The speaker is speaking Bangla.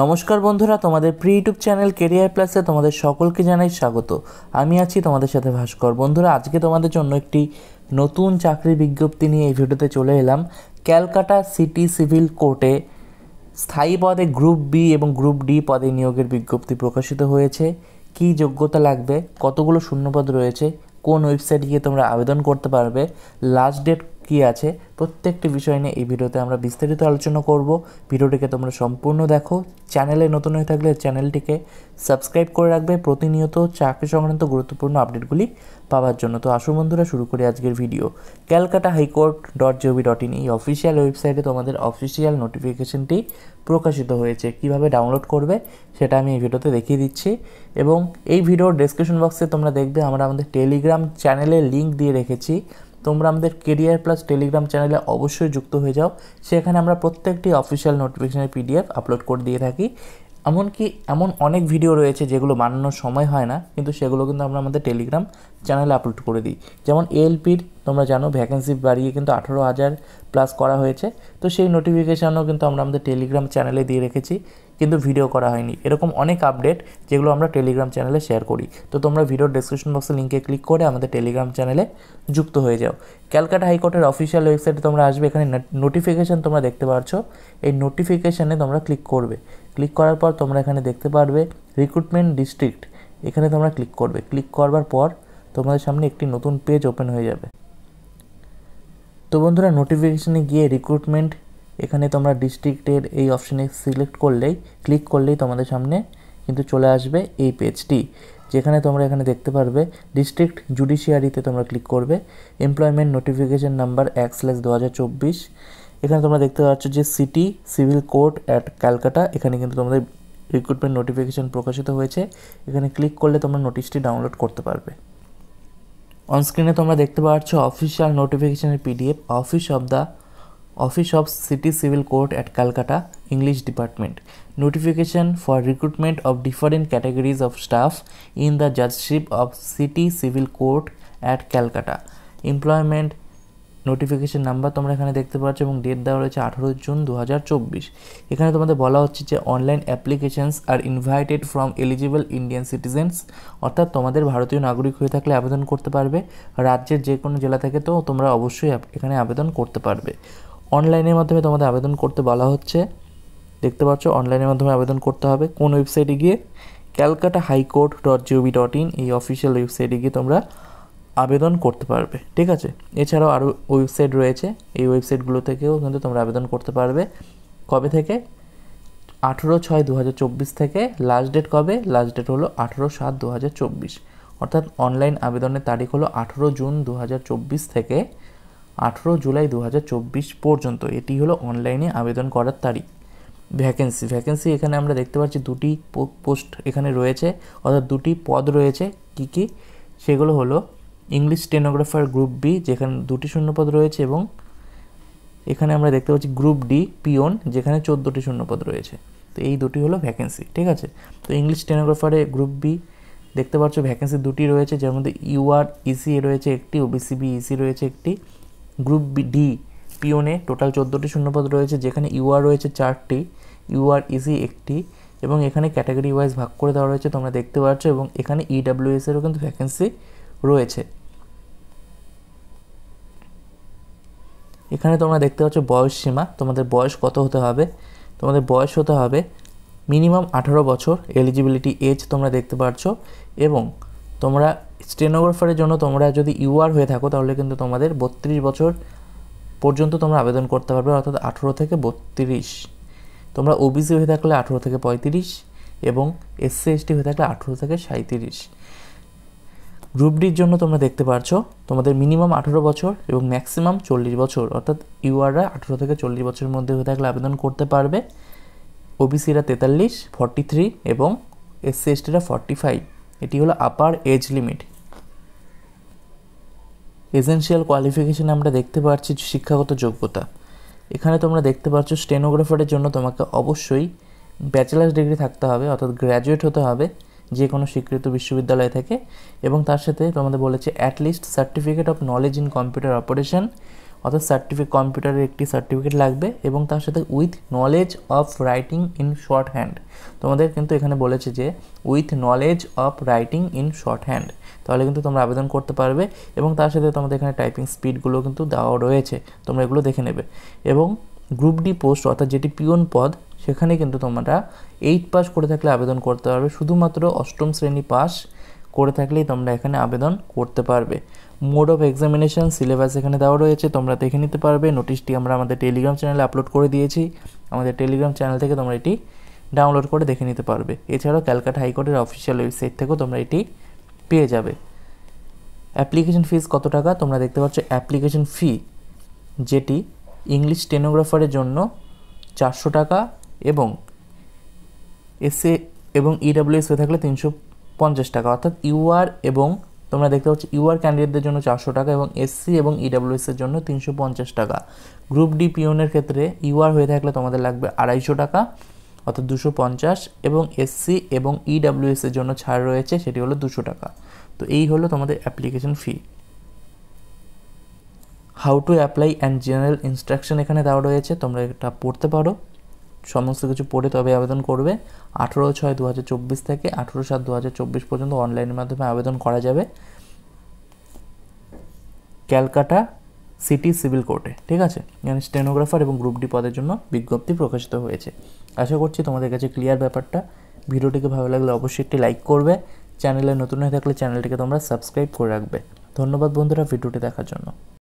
নমস্কার বন্ধুরা তোমাদের প্রি ইউটিউব চ্যানেল কেরিয়ার প্লাসে তোমাদের সকলকে জানাই স্বাগত আমি আছি তোমাদের সাথে ভাস্কর বন্ধুরা আজকে তোমাদের জন্য একটি নতুন চাকরি বিজ্ঞপ্তি নিয়ে এই ভিডিওতে চলে এলাম ক্যালকাটা সিটি সিভিল কোর্টে স্থায়ী পদে গ্রুপ বি এবং গ্রুপ ডি পদে নিয়োগের বিজ্ঞপ্তি প্রকাশিত হয়েছে কি যোগ্যতা লাগবে কতগুলো শূন্যপদ রয়েছে কোন ওয়েবসাইটে গিয়ে তোমরা আবেদন করতে পারবে লাস্ট ডেট কি আছে প্রত্যেকটি বিষয় নিয়ে এই ভিডিওতে আমরা বিস্তারিত আলোচনা করব ভিডিওটিকে তোমরা সম্পূর্ণ দেখো চ্যানেলে নতুন হয়ে থাকলে চ্যানেলটিকে সাবস্ক্রাইব করে রাখবে প্রতিনিয়ত চাকরি সংক্রান্ত গুরুত্বপূর্ণ আপডেটগুলি পাওয়ার জন্য তো আসুন বন্ধুরা শুরু করি আজকের video Calcutta high court dot GOV dot in এই অফিসিয়াল ওয়েবসাইটে তোমাদের অফিসিয়াল নোটিফিকেশনটি প্রকাশিত হয়েছে কিভাবে ডাউনলোড করবে সেটা আমি এই ভিডিওতে দেখিয়ে দিচ্ছি এবং এই ভিডিওর ডেসক্রিপশন বক্সে তোমরা দেখবে আমরা আমাদের টেলিগ্রাম চ্যানেলে লিঙ্ক দিয়ে রেখেছি তোমরা আমাদের কেরিয়ার প্লাস টেলিগ্রাম চ্যানেলে অবশ্যই যুক্ত হয়ে যাও সেখানে আমরা প্রত্যেকটি অফিসিয়াল নোটিফিকেশনের পিডিএফ আপলোড করে দিয়ে থাকি এমনকি এমন অনেক ভিডিও রয়েছে যেগুলো বানানোর সময় হয় না কিন্তু সেগুলো কিন্তু আমরা আমাদের টেলিগ্রাম চ্যানেলে আপলোড করে দিই যেমন এএলপির তোমরা জানো ভ্যাকেন্সি বাড়িয়ে কিন্তু আঠেরো হাজার প্লাস করা হয়েছে তো সেই নোটিফিকেশানও কিন্তু আমরা আমাদের টেলিগ্রাম চ্যানেলে দিয়ে রেখেছি কিন্তু ভিডিও করা হয়নি এরকম অনেক আপডেট যেগুলো আমরা টেলিগ্রাম চ্যানেলে শেয়ার করি তো তোমরা ভিডিওর ডিসক্রিপশন বক্সে লিঙ্কে ক্লিক করে আমাদের টেলিগ্রাম চ্যানেলে যুক্ত হয়ে যাও ক্যালকাটা হাইকোর্টের অফিসিয়াল ওয়েবসাইটে তোমরা আসবে এখানে নোটিফিকেশান তোমরা দেখতে পাচ্ছ এই নোটিফিকেশানে তোমরা ক্লিক করবে ক্লিক করার পর তোমরা এখানে দেখতে পারবে রিক্রুটমেন্ট ডিস্ট্রিক্ট এখানে তোমরা ক্লিক করবে ক্লিক করবার পর তোমাদের সামনে একটি নতুন পেজ ওপেন হয়ে যাবে তো বন্ধুরা নোটিফিকেশানে গিয়ে রিক্রুটমেন্ট এখানে তোমরা ডিস্ট্রিক্টের এই অপশানে সিলেক্ট করলেই ক্লিক করলেই তোমাদের সামনে কিন্তু চলে আসবে এই পেজটি যেখানে তোমরা এখানে দেখতে পারবে ডিস্ট্রিক্ট জুডিশিয়ারিতে তোমরা ক্লিক করবে এমপ্লয়মেন্ট নোটিফিকেশন নাম্বার এক স্ল্যাশ দু এখানে তোমরা দেখতে পাচ্ছ যে city civil court at Calcutta এখানে কিন্তু তোমাদের রিক্রুটমেন্ট নোটিফিকেশন প্রকাশিত হয়েছে এখানে ক্লিক করলে তোমরা নোটিশটি ডাউনলোড করতে পারবে অনস্ক্রিনে তোমরা দেখতে পাচ্ছ অফিসিয়াল নোটিফিকেশানের PDF office of the office of city civil court at Calcutta English department notification for recruitment of different categories of staff in the judgeship of city civil court at Calcutta employment notification number তোমরা এখানে দেখতে পাচ্ছ এবং ডেট দেওয়া রয়েছে আঠারো জুন দু এখানে তোমাদের বলা হচ্ছে যে online applications are invited from eligible Indian citizens অর্থাৎ তোমাদের ভারতীয় নাগরিক হয়ে থাকলে আবেদন করতে পারবে রাজ্যের যে কোনো জেলা থেকে তো তোমরা অবশ্যই এখানে আবেদন করতে পারবে অনলাইনের মাধ্যমে তোমাদের আবেদন করতে বলা হচ্ছে দেখতে পাচ্ছ অনলাইনের মাধ্যমে আবেদন করতে হবে কোন ওয়েবসাইটে গিয়ে Calcutta high court dot GOV dot in এই অফিসিয়াল ওয়েবসাইটে গিয়ে তোমরা আবেদন করতে পারবে ঠিক আছে এছাড়াও আরও ওয়েবসাইট রয়েছে এই ওয়েবসাইটগুলো থেকেও কিন্তু তোমরা আবেদন করতে পারবে কবে থেকে আঠেরো ছয় দু থেকে লাস্ট ডেট কবে লাস্ট ডেট হলো আঠেরো সাত দু অর্থাৎ অনলাইন আবেদনের তারিখ হলো আঠেরো জুন দু থেকে আঠেরো জুলাই দু পর্যন্ত এটি হলো অনলাইনে আবেদন করার তারিখ ভ্যাকেন্সি ভ্যাকেন্সি এখানে আমরা দেখতে পাচ্ছি দুটি পোস্ট এখানে রয়েছে অর্থাৎ দুটি পদ রয়েছে কি কি সেগুলো হলো ইংলিশ স্টেনোগ্রাফার গ্রুপ বি যেখানে দুটি শূন্যপদ রয়েছে এবং এখানে আমরা দেখতে পাচ্ছি গ্রুপ ডি পিওন যেখানে চোদ্দোটি শূন্যপদ রয়েছে তো এই দুটি হলো ভ্যাকেন্সি ঠিক আছে তো ইংলিশ স্টেনোগ্রাফারে গ্রুপ বি দেখতে পাচ্ছ ভ্যাকেন্সি দুটি রয়েছে যার মধ্যে ইউআর ইসি e রয়েছে একটি বি ইসি e রয়েছে একটি গ্রুপ ডি পিওনে টোটাল চোদ্দোটি শূন্যপদ রয়েছে যেখানে ইউআর রয়েছে চারটি ইউআর ইসি একটি এবং এখানে ক্যাটাগরি ওয়াইজ ভাগ করে দেওয়া রয়েছে তোমরা দেখতে পাচ্ছ এবং এখানে ইডাব্লিউএস e এরও কিন্তু ভ্যাকেন্সি রয়েছে এখানে তোমরা দেখতে পাচ্ছ বয়স সীমা তোমাদের বয়স কত হতে হবে তোমাদের বয়স হতে হবে মিনিমাম আঠারো বছর এলিজিবিলিটি এজ তোমরা দেখতে পাচ্ছ এবং তোমরা স্টেনোগ্রাফারের জন্য তোমরা যদি ইউআর হয়ে থাকো তাহলে কিন্তু তোমাদের বত্রিশ বছর পর্যন্ত তোমরা আবেদন করতে পারবে অর্থাৎ আঠেরো থেকে বত্রিশ তোমরা ওবিসি হয়ে থাকলে আঠেরো থেকে পঁয়ত্রিশ এবং এসসি এসটি হয়ে থাকলে আঠেরো থেকে সাঁত্রিশ গ্রুপ ডির জন্য তোমরা দেখতে পারছো তোমাদের মিনিমাম আঠেরো বছর এবং ম্যাক্সিমাম চল্লিশ বছর অর্থাৎ ইউআররা আঠেরো থেকে চল্লিশ বছরের মধ্যে হয়ে থাকলে আবেদন করতে পারবে ওবিসিরা তেতাল্লিশ ফর্টি থ্রি এবং এসসি এসটিরা ফর্টি ফাইভ এটি হলো upper age limit essential qualification আমরা দেখতে পাচ্ছি শিক্ষাগত যোগ্যতা এখানে তোমরা দেখতে পাচ্ছ স্টেনোগ্রাফারের জন্য তোমাকে অবশ্যই ব্যাচেলার্স ডিগ্রি থাকতে হবে অর্থাৎ গ্র্যাজুয়েট হতে হবে যে কোনো স্বীকৃত বিশ্ববিদ্যালয় থেকে এবং তার সাথে তোমাদের বলেছে at least certificate of knowledge in computer operation অর্থাৎ সার্টিফিকেট কম্পিউটারের একটি সার্টিফিকেট লাগবে এবং তার সাথে with knowledge of writing in shorthand তোমাদের কিন্তু এখানে বলেছে যে with knowledge of writing in shorthand তাহলে কিন্তু তোমরা আবেদন করতে পারবে এবং তার সাথে তোমাদের এখানে টাইপিং স্পিডগুলো কিন্তু দেওয়া রয়েছে তোমরা এগুলো দেখে নেবে এবং গ্রুপ ডি পোস্ট অর্থাৎ যেটি পিওন পদ সেখানে কিন্তু তোমরা এইট পাস করে থাকলে আবেদন করতে পারবে শুধুমাত্র অষ্টম শ্রেণী পাস করে থাকলেই তোমরা এখানে আবেদন করতে পারবে মোড অফ এক্সামিনেশান সিলেবাস এখানে দেওয়া রয়েছে তোমরা দেখে নিতে পারবে নোটিশটি আমরা আমাদের টেলিগ্রাম চ্যানেলে আপলোড করে দিয়েছি আমাদের টেলিগ্রাম চ্যানেল থেকে তোমরা এটি ডাউনলোড করে দেখে নিতে পারবে এছাড়াও ক্যালকাটা হাইকোর্টের অফিসিয়াল ওয়েবসাইট থেকেও তোমরা এটি পেয়ে যাবে অ্যাপ্লিকেশন ফিস কত টাকা তোমরা দেখতে পাচ্ছ অ্যাপ্লিকেশন ফি যেটি ইংলিশ টেনোগ্রাফারের জন্য চারশো টাকা এবং এসএ এবং ইডাব্লিউএসএ e থাকলে তিনশো পঞ্চাশ টাকা অর্থাৎ ইউআর এবং তোমরা দেখতে পাচ্ছ ইউআর ক্যান্ডিডেটদের জন্য চারশো টাকা এবং এসসি এবং ইডাব্লিউএসের e জন্য তিনশো পঞ্চাশ টাকা গ্রুপ ডি পিওনের ক্ষেত্রে ইউআর হয়ে থাকলে তোমাদের লাগবে আড়াইশো টাকা অর্থাৎ দুশো পঞ্চাশ এবং এসসি এবং ইডাব্লিউএসের e জন্য ছাড় রয়েছে সেটি হলো দুশো টাকা তো এই হলো তোমাদের application fee how to apply and general instruction এখানে দেওয়া রয়েছে তোমরা এটা পড়তে পারো সমস্ত কিছু পড়ে তবে আবেদন করবে আঠেরো ছয় দু থেকে আঠেরো সাত দু পর্যন্ত অনলাইনের মাধ্যমে আবেদন করা যাবে ক্যালকাটা সিটি সিভিল কোর্টে ঠিক আছে এখানে স্টেনোগ্রাফার এবং গ্রুপ ডি পদের জন্য বিজ্ঞপ্তি প্রকাশিত হয়েছে আশা করছি তোমাদের কাছে ক্লিয়ার ব্যাপারটা ভিডিওটিকে ভালো লাগলে অবশ্যই একটি লাইক করবে চ্যানেলে নতুন হয়ে থাকলে চ্যানেলটিকে তোমরা সাবস্ক্রাইব করে রাখবে ধন্যবাদ বন্ধুরা ভিডিওটি দেখার জন্য